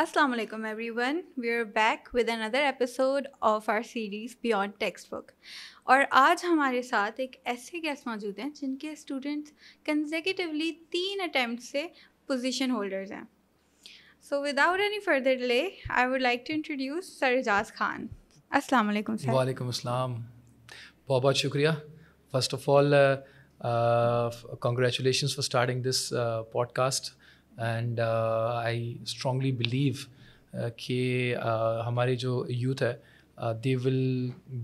Assalamu alaikum everyone. We're back with another episode of our series Beyond Textbook. और आज हमारे साथ एक ऐसे गेस्ट मौजूद हैं जिनके स्टूडेंट्स कंजेकेटिवली तीन अटैम्प्ट से पोजीशन होल्डर्स हैं so without any further delay I would like to introduce सरजाज खान अस्सलाम वालेकुम सर वालेकुम अस्सलाम बहुत बहुत शुक्रिया first of all congratulations for starting this podcast and I strongly believe कि हमारे जो यूथ है they will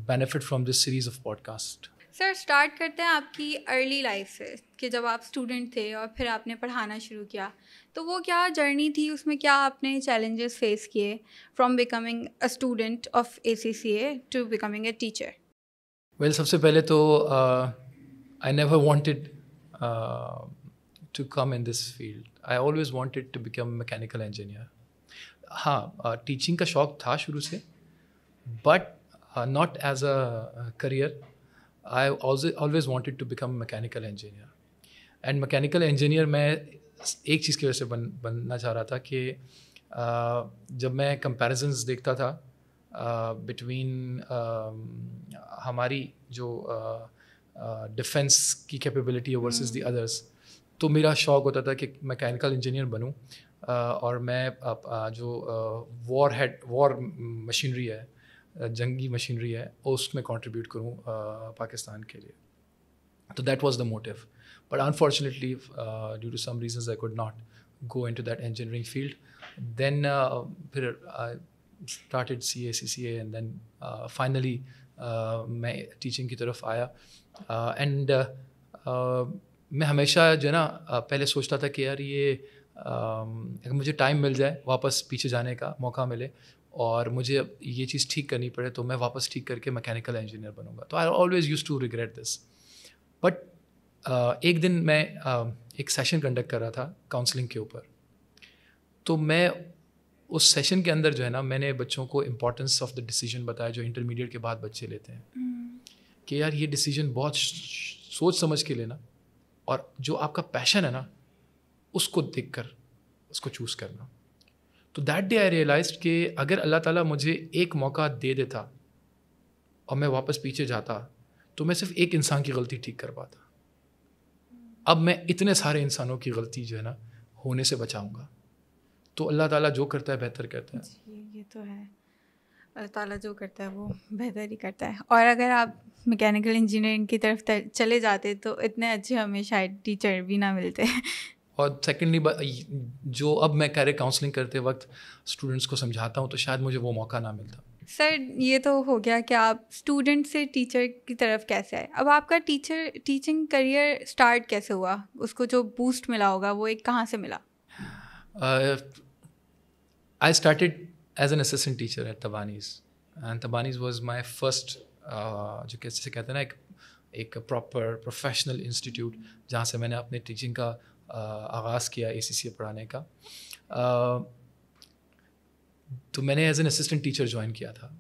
benefit from this series of podcast sir start करते हैं आपकी अर्ली लाइफ से कि जब आप स्टूडेंट थे और फिर आपने पढ़ाना शुरू किया तो वो क्या जर्नी थी उसमें क्या आपने चैलेंजेस फेस किए from becoming a student of A C C A to becoming a teacher well सबसे पहले तो I never wanted to come in this field I always to to become mechanical engineer हाँ teaching uh, का शौक था शुरू से but not as a career I always wanted to become mechanical engineer and mechanical engineer मैं एक चीज़ की वजह से बन बनना चाह रहा था कि uh, जब मैं कंपेरिजन देखता था between uh, um, uh, uh, हमारी जो डिफेंस की कैपेबिलिटी वर्सेज दी अदर्स तो मेरा शौक होता था कि मैकेनिकल इंजीनियर बनूँ और मैं जो वॉर हेड वॉर मशीनरी है जंगी मशीनरी है उसमें कंट्रीब्यूट करूँ पाकिस्तान के लिए तो that was the motive but unfortunately due to some reasons I could not go in to that engineering field then फिर started C A C C and then finally मैं teaching की तरफ आया एंड मैं हमेशा जो है ना पहले सोचता था कि यार ये अगर मुझे टाइम मिल जाए वापस पीछे जाने का मौका मिले और मुझे ये चीज़ ठीक करनी पड़े तो मैं वापस ठीक करके मैकेनिकल इंजीनियर बनूंगा तो I always use to regret this but एक दिन मैं uh, एक सेशन कंडक्ट कर रहा था काउंसलिंग के ऊपर तो मैं उस सेशन के अंदर जो है ना मैंने बच्चों को इम्पोर्टेंस ऑफ द डिसीजन बताया जो इंटरमीडिएट के बाद बच्चे लेते हैं mm. कि यार ये डिसीजन बहुत सोच समझ के लेना और जो आपका पैशन है ना उसको देख कर उसको चूज़ करना तो दैट डे आई रियलाइज कि अगर अल्लाह ताला मुझे एक मौका दे देता और मैं वापस पीछे जाता तो मैं सिर्फ एक इंसान की गलती ठीक कर पाता अब मैं इतने सारे इंसानों की गलती जो है ना होने से बचाऊंगा तो अल्लाह ताला जो करता है बेहतर करता है ये तो है अल्लाह ताला जो करता है वो बेहतर ही करता है और अगर आप मैकेनिकल इंजीनियरिंग की तरफ चले जाते तो इतने अच्छे हमें शायद टीचर भी ना मिलते और सेकेंडली जो अब मैं कैरियर काउंसलिंग करते वक्त स्टूडेंट्स को समझाता हूँ तो शायद मुझे वो मौका ना मिलता सर ये तो हो गया कि आप स्टूडेंट से टीचर की तरफ कैसे आए अब आपका टीचर टीचिंग करियर स्टार्ट कैसे हुआ उसको जो बूस्ट मिला होगा वो एक कहाँ से मिला I started as an assistant teacher at Tabani's and Tabani's was my first जो कैसे कहते हैं ना एक एक प्रॉपर प्रोफेशनल इंस्टीट्यूट जहाँ से मैंने अपने टीचिंग का आगाज़ किया ए सी पढ़ाने का तो मैंने as an assistant teacher join किया था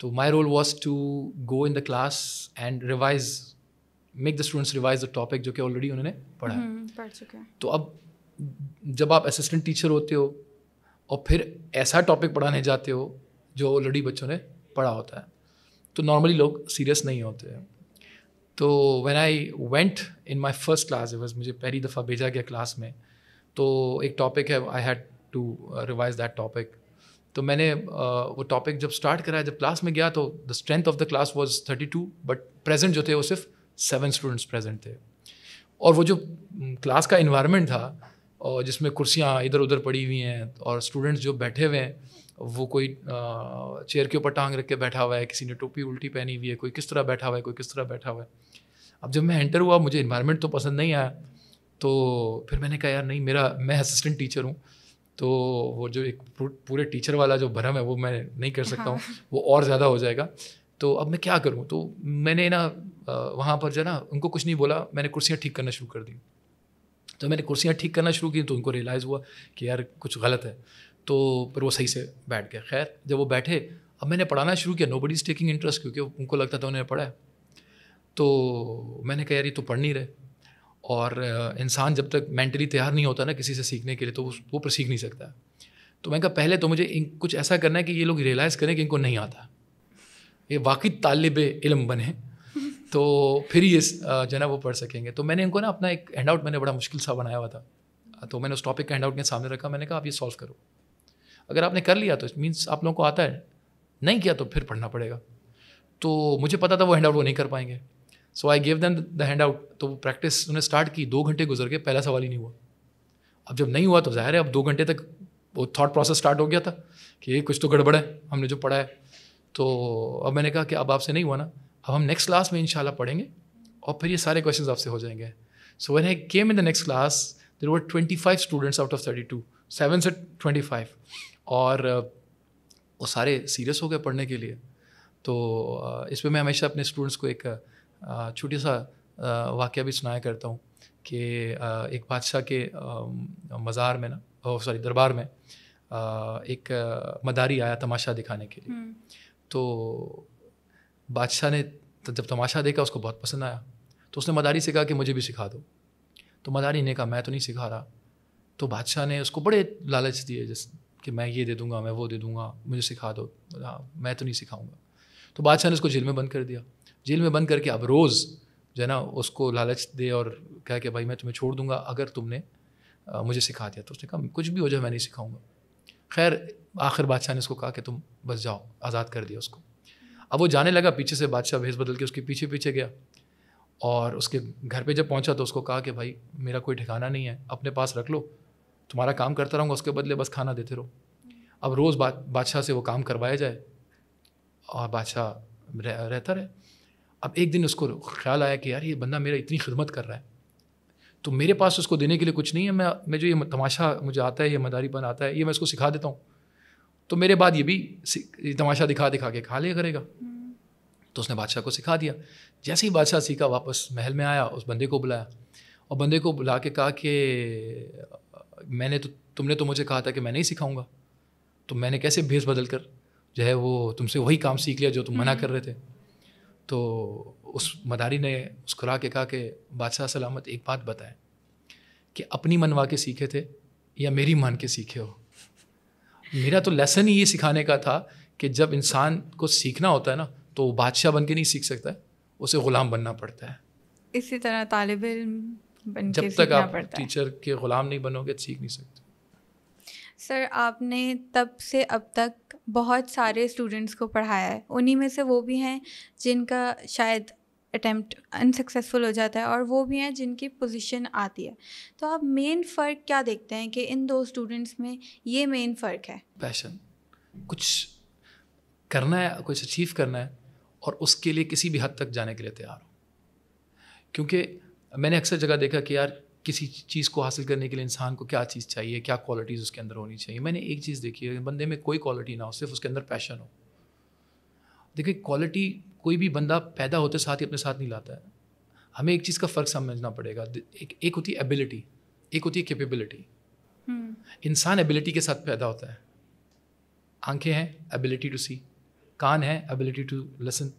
तो my role was to go in the class and revise make the students revise the topic जो कि ऑलरेडी उन्होंने पढ़ा है हम्म, पढ़ चुके हैं तो अब जब आप असिस्टेंट टीचर होते हो और फिर ऐसा टॉपिक पढ़ाने जाते हो जो ऑलरेडी बच्चों ने पढ़ा होता है तो नॉर्मली लोग सीरियस नहीं होते हैं तो when I went in my first class बस मुझे पहली दफ़ा भेजा गया क्लास में तो एक टॉपिक है I had to revise that topic तो मैंने uh, वो टॉपिक जब स्टार्ट कराया जब क्लास में गया तो the strength of the class was thirty two but present जो थे वो सिर्फ सेवन स्टूडेंट्स प्रेजेंट थे और वो जो क्लास mm, का इन्वायरमेंट था और जिसमें कुर्सियाँ इधर उधर पड़ी हुई हैं और स्टूडेंट्स जो बैठे हुए हैं वो कोई चेयर के ऊपर टांग रख के बैठा हुआ है किसी ने टोपी उल्टी पहनी हुई है कोई किस तरह बैठा हुआ है कोई किस तरह बैठा हुआ है अब जब मैं एंटर हुआ मुझे इन्वायरमेंट तो पसंद नहीं आया तो फिर मैंने कहा यार नहीं मेरा मैं असिस्टेंट टीचर हूँ तो वो जो एक पूरे टीचर वाला जो भरम है वो मैं नहीं कर सकता हूँ हाँ। वो और ज़्यादा हो जाएगा तो अब मैं क्या करूँ तो मैंने ना वहाँ पर जो ना उनको कुछ नहीं बोला मैंने कुर्सियाँ ठीक करना शुरू कर दी तो मैंने कुर्सियाँ ठीक करना शुरू की तो उनको रियलाइज़ हुआ कि यार कुछ गलत है तो पर वो सही से बैठ गए खैर जब वो बैठे अब मैंने पढ़ाना शुरू किया nobody is taking interest क्योंकि उनको लगता था उन्होंने पढ़ा है तो मैंने कहा यार ये तो पढ़ नहीं रहे और इंसान जब तक मेंटली तैयार नहीं होता ना किसी से सीखने के लिए तो वो पर सीख नहीं सकता तो मैंने कहा पहले तो मुझे कुछ ऐसा करना है कि ये लोग रियलाइज़ करें कि इनको नहीं आता ये वाकई तालब इलम बने तो फिर ये जो है ना वो पढ़ सकेंगे तो मैंने इनको ना अपना एक हैंड आउट मैंने बड़ा मुश्किल सा बनाया हुआ था तो मैंने उस टॉपिक का हैंड आउट के सामने रखा मैंने कहा आप ये सॉल्व करो अगर आपने कर लिया तो इट मीन्स आप लोगों को आता है नहीं किया तो फिर पढ़ना पड़ेगा तो मुझे पता था वो हैंड आउट वो नहीं कर पाएंगे so I gave them the handout तो वो प्रैक्टिस उन्होंने स्टार्ट की दो घंटे गुजर के पहला सवाल ही नहीं हुआ अब जब नहीं हुआ तो जाहिर है अब दो घंटे तक वो थाट प्रोसेस स्टार्ट हो गया था कि कुछ तो गड़बड़ है हमने जो पढ़ा है तो अब मैंने कहा कि अब आपसे नहीं हुआ ना अब हम नेक्स्ट क्लास में इन पढ़ेंगे और फिर ये सारे क्वेश्चन आपसे हो जाएंगे so when I came in the next class there were twenty five students out of thirty two seven से ट्वेंटी फाइव और वो सारे सीरियस हो गए पढ़ने के लिए तो इसमें मैं हमेशा अपने स्टूडेंट्स को एक छोटी सा वाक्य भी सुनाया करता हूँ कि एक बादशाह के मज़ार में ना सॉरी दरबार में एक मदारी आया तमाशा दिखाने के लिए हम्म। तो बादशाह ने जब तमाशा देखा उसको बहुत पसंद आया तो उसने मदारी से कहा कि मुझे भी सिखा दो तो मदारी ने कहा मैं तो नहीं सिखा रहा तो बादशाह ने उसको बड़े लालच दिए जिस कि मैं ये दे दूंगा मैं वो दे दूंगा मुझे सिखा दो हाँ मैं तो नहीं सिखाऊंगा तो बादशाह ने उसको जेल में बंद कर दिया जेल में बंद करके अब रोज़ जो है ना उसको लालच दे और कह के भाई मैं तुम्हें छोड़ दूंगा अगर तुमने आ, मुझे सिखा दिया तो उसने कहा कुछ भी हो जाए मैं नहीं सिखाऊंगा खैर आखिर बादशाह ने उसको कहा कि तुम बस जाओ आज़ाद कर दिया उसको अब वो जाने लगा पीछे से बादशाह भेज बदल के उसके पीछे पीछे गया और उसके घर पे जब पहुंचा तो उसको कहा कि भाई मेरा कोई ठिकाना नहीं है अपने पास रख लो तुम्हारा काम करता रहूँगा उसके बदले बस खाना देते रहो अब रोज़ बाद बादशाह से वो काम करवाया जाए और बादशाह रह, रहता रहे अब एक दिन उसको ख्याल आया कि यार ये बंदा मेरा इतनी खिदमत कर रहा है तो मेरे पास उसको देने के लिए कुछ नहीं है मैं मैं जो ये तमाशा मुझे आता है ये मदारीपन आता है ये मैं उसको सिखा देता हूँ तो मेरे बाद ये भी तमाशा दिखा दिखा के खा लिया करेगा तो उसने बादशाह को सिखा दिया जैसे ही बादशाह सीखा वापस महल में आया उस बंदे को बुलाया और बंदे को बुला के कहा कि मैंने तो तुमने तो मुझे कहा था कि मैं नहीं सिखाऊंगा तो मैंने कैसे भेस बदल कर जो है वो तुमसे वही काम सीख लिया जो तुम मना हम्म। कर रहे थे तो उस मदारी ने मुस्कुरा के कहा कि बादशाह सलामत एक बात बताएं कि अपनी मनवा के सीखे थे या मेरी मान के सीखे हो मेरा तो लेसन ही ये सिखाने का था कि जब इंसान को सीखना होता है ना तो वो बादशाह बन के नहीं सीख सकता है उसे ग़ुलाम बनना पड़ता है इसी तरह तालब जब तक आप टीचर के ग़ुलाम नहीं बनोगे तो सीख नहीं सकते सर आपने तब से अब तक बहुत सारे स्टूडेंट्स को पढ़ाया है उन्हीं में से वो भी हैं जिनका शायद अटैम्प्ट अनसक्सेसफुल हो जाता है और वो भी हैं जिनकी पोजीशन आती है तो आप मेन फ़र्क क्या देखते हैं कि इन दो स्टूडेंट्स में ये मेन फ़र्क है पैशन कुछ करना है कुछ अचीव करना है और उसके लिए किसी भी हद तक जाने के लिए तैयार हो क्योंकि मैंने अक्सर जगह देखा कि यार किसी चीज़ को हासिल करने के लिए इंसान को क्या चीज़ चाहिए क्या क्वालिटीज़ उसके अंदर होनी चाहिए मैंने एक चीज़ देखी है बंदे में कोई क्वालिटी ना हो सिर्फ उसके अंदर पैशन हो देखिए क्वालिटी कोई भी बंदा पैदा होते साथ ही अपने साथ नहीं लाता है हमें एक चीज़ का फ़र्क समझना पड़ेगा एक एक होती है एबिलिटी एक होती है कैपेबिलिटी हम्म। इंसान एबिलिटी के साथ पैदा होता है आंखें हैं एबिलिटी टू सी कान है एबिलिटी टू लसन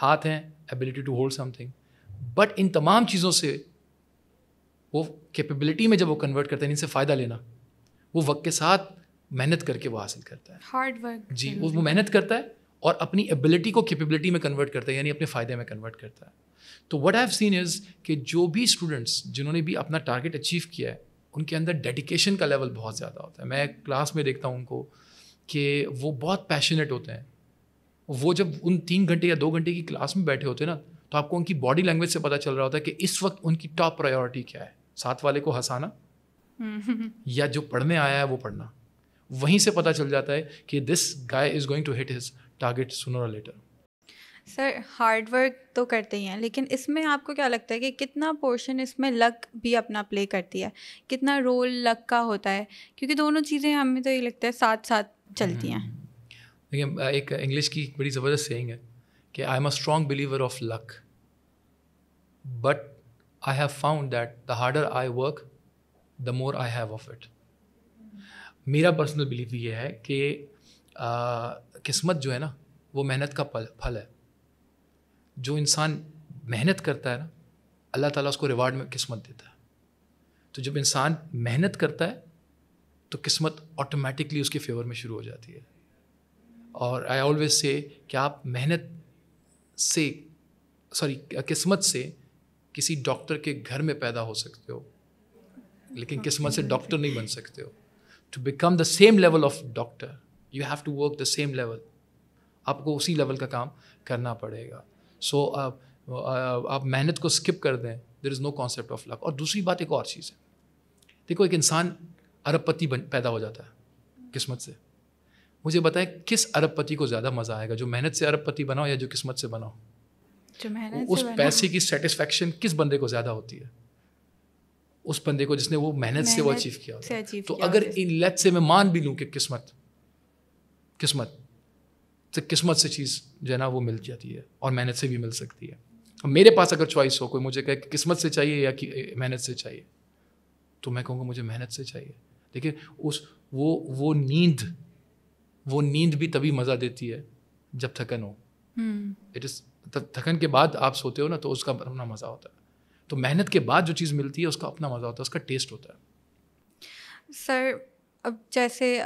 हाथ हैं ability to hold something but in तमाम चीज़ों से वो कैपेबिलिटी में जब वो कन्वर्ट करता है इनसे फ़ायदा लेना वो वक्त के साथ मेहनत करके वो हासिल करता है हार्ड वर्क जी वो वो मेहनत करता है और अपनी एबिलिटी को कैपेबिलिटी में कन्वर्ट करता है यानी अपने फ़ायदे में कन्वर्ट करता है तो what I have seen is कि जो भी स्टूडेंट्स जिन्होंने भी अपना टारगेट अचीव किया है उनके अंदर डेडिकेशन का लेवल बहुत ज़्यादा होता है मैं क्लास में देखता हूँ उनको कि वो बहुत पैशनेट होते हैं वो जब उन तीन घंटे या दो घंटे की क्लास में बैठे होते हैं ना तो आपको उनकी बॉडी लैंग्वेज से पता चल रहा होता है कि इस वक्त उनकी टॉप प्रायोरिटी क्या है साथ वाले को हंसाना हम्म। या जो पढ़ने आया है वो पढ़ना वहीं से पता चल जाता है कि this guy is going to hit his target sooner later sir hard work तो करते ही हैं लेकिन इसमें आपको क्या लगता है कि कितना पोर्शन इसमें लक भी अपना प्ले करती है कितना रोल लक का होता है क्योंकि दोनों चीज़ें हमें तो ये लगता है साथ साथ चलती हैं हम्म। देखिए एक इंग्लिश की बड़ी ज़बरदस्त सेइंग है कि I am a strong believer of luck but I have found that the harder I work the more I have of it मेरा पर्सनल बिलीव ये है कि किस्मत जो है ना वो मेहनत का फल फल है जो इंसान मेहनत करता है ना अल्लाह ताला उसको रिवार्ड में किस्मत देता है तो जब इंसान मेहनत करता है तो किस्मत ऑटोमेटिकली उसके फेवर में शुरू हो जाती है और आई ऑलवेज से कि आप मेहनत से सॉरी किस्मत से किसी डॉक्टर के घर में पैदा हो सकते हो लेकिन हाँ, किस्मत से डॉक्टर हाँ, हाँ। नहीं बन सकते हो to become the same level of doctor you have to work the same level आपको उसी लेवल का काम करना पड़ेगा सो so, आप, आप मेहनत को स्किप कर दें there is no concept of luck और दूसरी बात एक और चीज़ है देखो एक इंसान अरबपति पैदा हो जाता है किस्मत से मुझे बताएं किस अरबपति को ज़्यादा मज़ा आएगा जो मेहनत से अरबपति बनाओ या जो किस्मत से बनाओ जो मेहनत उस से पैसे की सेटिस्फेक्शन किस बंदे को ज़्यादा होती है उस बंदे को जिसने वो मेहनत से वो अचीव किया तो अगर इन लत से मैं मान भी लूँ कि किस्मत किस्मत से तो किस्मत से चीज़ जो है ना वो मिल जाती है और मेहनत से भी मिल सकती है मेरे पास अगर चॉइस हो कोई मुझे कहे कि किस्मत से चाहिए या कि मेहनत से चाहिए तो मैं कहूँगा मुझे मेहनत से चाहिए लेकिन उस वो वो नींद वो नींद भी तभी मज़ा देती है जब थकन हो इट हम्म। इज़ थकन के बाद आप सोते हो ना तो उसका अपना मज़ा होता है तो मेहनत के बाद जो चीज़ मिलती है उसका अपना मज़ा होता है उसका टेस्ट होता है सर अब जैसे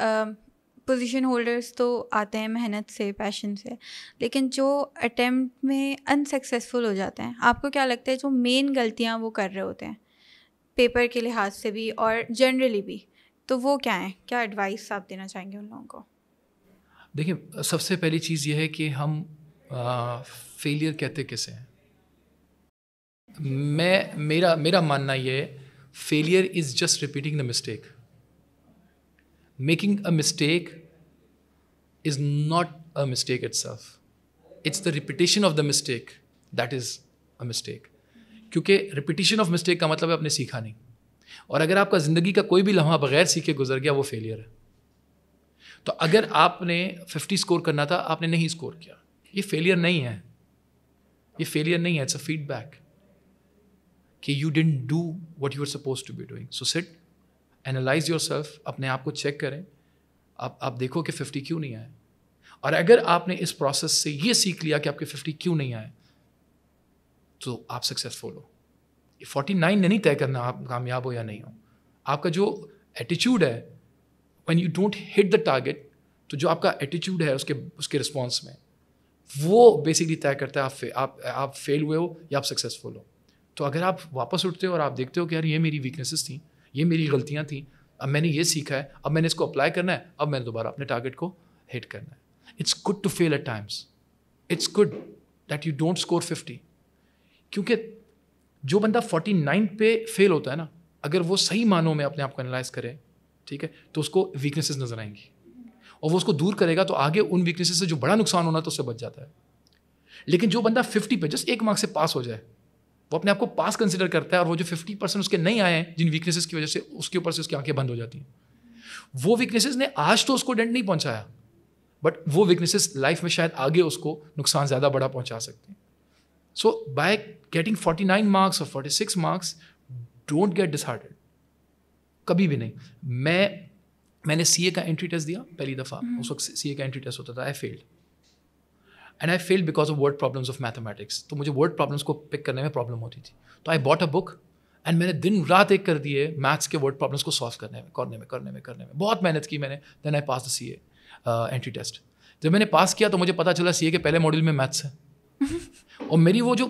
पोजीशन होल्डर्स तो आते हैं मेहनत से पैशन से लेकिन जो अटेम्प्ट में अनसक्सेसफुल हो जाते हैं आपको क्या लगता है जो मेन गलतियाँ वो कर रहे होते हैं पेपर के लिहाज से भी और जनरली भी तो वो क्या है क्या एडवाइस आप देना चाहेंगे उन लोगों को देखिए सबसे पहली चीज़ ये है कि हम फेलियर कहते किसे हैं मैं मेरा मेरा मानना ये failure is just repeating the mistake making a mistake is not a mistake it's it's the repetition of the mistake that is a mistake क्योंकि रिपीटेशन ऑफ मिस्टेक का मतलब है आपने सीखा नहीं और अगर आपका ज़िंदगी का कोई भी लम्हा बगैर सीखे गुजर गया वो फेलियर है तो अगर आपने 50 स्कोर करना था आपने नहीं स्कोर किया ये फेलियर नहीं है ये फेलियर नहीं है इट्स अ फीडबैक कि you didn't do what you are suppose to be doing so sit analyze yourself अपने आप को चेक करें आप आप देखो कि फिफ्टी क्यों नहीं आए और अगर आपने इस प्रोसेस से ये सीख लिया कि आपके फिफ्टी क्यों नहीं आए तो आप सक्सेसफुल हो फोर्टी नाइन नहीं तय करना आप कामयाब हो या नहीं हो आपका जो एटीट्यूड है when you don't hit the target तो जो आपका एटीट्यूड है उसके उसके रिस्पॉन्स में वो बेसिकली तय करता है आप फे, आप आप फेल हुए हो या आप सक्सेसफुल हो तो अगर आप वापस उठते हो और आप देखते हो कि यार ये मेरी वीकनेसेस थी ये मेरी गलतियाँ थी अब मैंने ये सीखा है अब मैंने इसको अप्लाई करना है अब मैंने दोबारा अपने टारगेट को हिट करना है it's good to fail at times it's good that you don't score fifty क्योंकि जो बंदा फोर्टी नाइन पे फेल होता है ना अगर वो सही मानों में अपने आप को एनालाइज करें ठीक है तो उसको वीकनेसेस नजर आएंगी और वो उसको दूर करेगा तो आगे उन वीकनेसेस से जो बड़ा नुकसान होना तो उससे बच जाता है लेकिन जो बंदा फिफ्टी पे जस्ट एक मार्क्स से पास हो जाए वो अपने आप को पास कंसिडर करता है और वो जो फिफ्टी परसेंट उसके नहीं आए हैं जिन वीकनेसेस की वजह से उसके ऊपर से उसकी आंखें बंद हो जाती हैं वो वीकनेसेस ने आज तो उसको डेंट नहीं पहुंचाया बट वो वीकनेसेस लाइफ में शायद आगे उसको नुकसान ज़्यादा बड़ा पहुंचा सकते हैं so by getting forty nine marks और forty six marks don't get disheartened कभी भी नहीं मैं मैंने सी का एंट्री टेस्ट दिया पहली दफ़ा हम्म। उस वक्त सी का एंट्री टेस्ट होता था I failed and I failed because of word problems of mathematics तो मुझे वर्ड प्रॉब्लम्स को पिक करने में प्रॉब्लम होती थी तो I bought a book and मैंने दिन रात एक कर दिए मैथ्स के वर्ड प्रॉब्लम्स को सॉल्व करने में करने में करने में करने में बहुत मेहनत की मैंने then I pass the C entry test जब मैंने पास किया तो मुझे पता चला सी के पहले मॉड्यूल में मैथ्स है और मेरी वो जो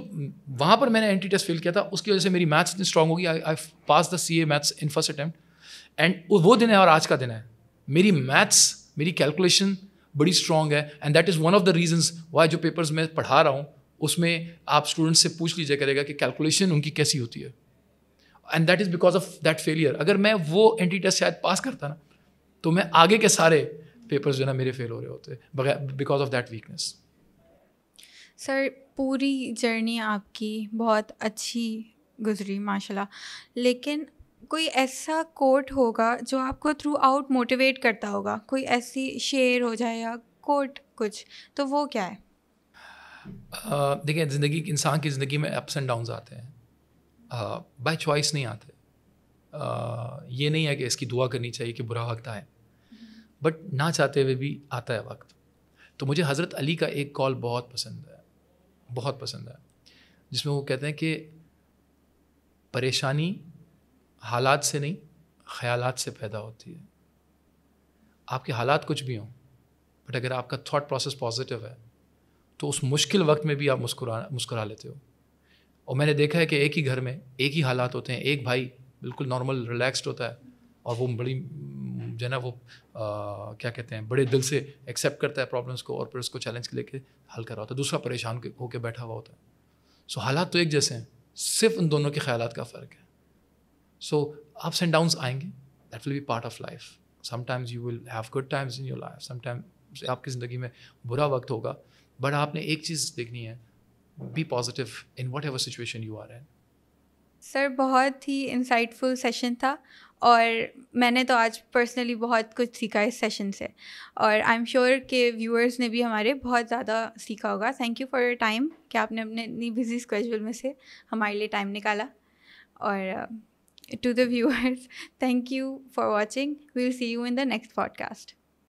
वहाँ पर मैंने एंटी टेस्ट फेल किया था उसकी वजह से मेरी मैथ्स इतनी स्ट्रॉग होगी I pass the C A maths in first attempt and वो दिन है और आज का दिन है मेरी मैथ्स मेरी कैलकुलेशन बड़ी स्ट्रांग है and that is one of the reasons why जो पेपर्स मैं पढ़ा रहा हूँ उसमें आप स्टूडेंट्स से पूछ लीजिए करेगा कि कैलकुलेशन उनकी कैसी होती है and that is because of that failure अगर मैं वो एंटी टेस्ट शायद पास करता ना तो मैं आगे के सारे पेपर्स जो है ना मेरे फेल हो रहे होते because of that weakness sir पूरी जर्नी आपकी बहुत अच्छी गुजरी माशाल्लाह लेकिन कोई ऐसा कोट होगा जो आपको थ्रू आउट मोटिवेट करता होगा कोई ऐसी शेयर हो जाए या कोट कुछ तो वो क्या है देखिए ज़िंदगी इंसान की ज़िंदगी में अप्स एंड डाउन आते हैं बाय चॉइस नहीं आते आ, ये नहीं है कि इसकी दुआ करनी चाहिए कि बुरा वक्त आए बट हम्म। ना चाहते हुए भी आता है वक्त तो मुझे हज़रत अली का एक कॉल बहुत पसंद है बहुत पसंद आया जिसमें वो कहते हैं कि परेशानी हालात से नहीं ख्यालात से पैदा होती है आपके हालात कुछ भी हों बट अगर आपका थॉट प्रोसेस पॉजिटिव है तो उस मुश्किल वक्त में भी आप मुस्कुरा मुस्कुरा लेते हो और मैंने देखा है कि एक ही घर में एक ही हालात होते हैं एक भाई बिल्कुल नॉर्मल रिलैक्सड होता है और वो बड़ी जो है ना वो आ, क्या कहते हैं बड़े दिल से एक्सेप्ट करता है प्रॉब्लम्स को और फिर उसको चैलेंज लेके हल कर रहा होता है दूसरा परेशान होकर बैठा हुआ होता है सो हालात तो एक जैसे हैं सिर्फ उन दोनों के ख्याल का फ़र्क है सो अप्स एंड डाउन्स आएंगे that will be part of life sometimes you will have good times in your life sometimes आपकी ज़िंदगी में बुरा वक्त होगा बट आपने एक चीज़ देखनी है be positive in whatever situation you are in sir बहुत ही इंसाइटफुल सेशन था और मैंने तो आज पर्सनली बहुत कुछ सीखा इस सेशन से और आई एम श्योर के व्यूअर्स ने भी हमारे बहुत ज़्यादा सीखा होगा thank you for your time कि आपने अपने इतनी बिजी स्केजुअल में से हमारे लिए टाइम निकाला और to the viewers thank you for watching we'll see you in the next podcast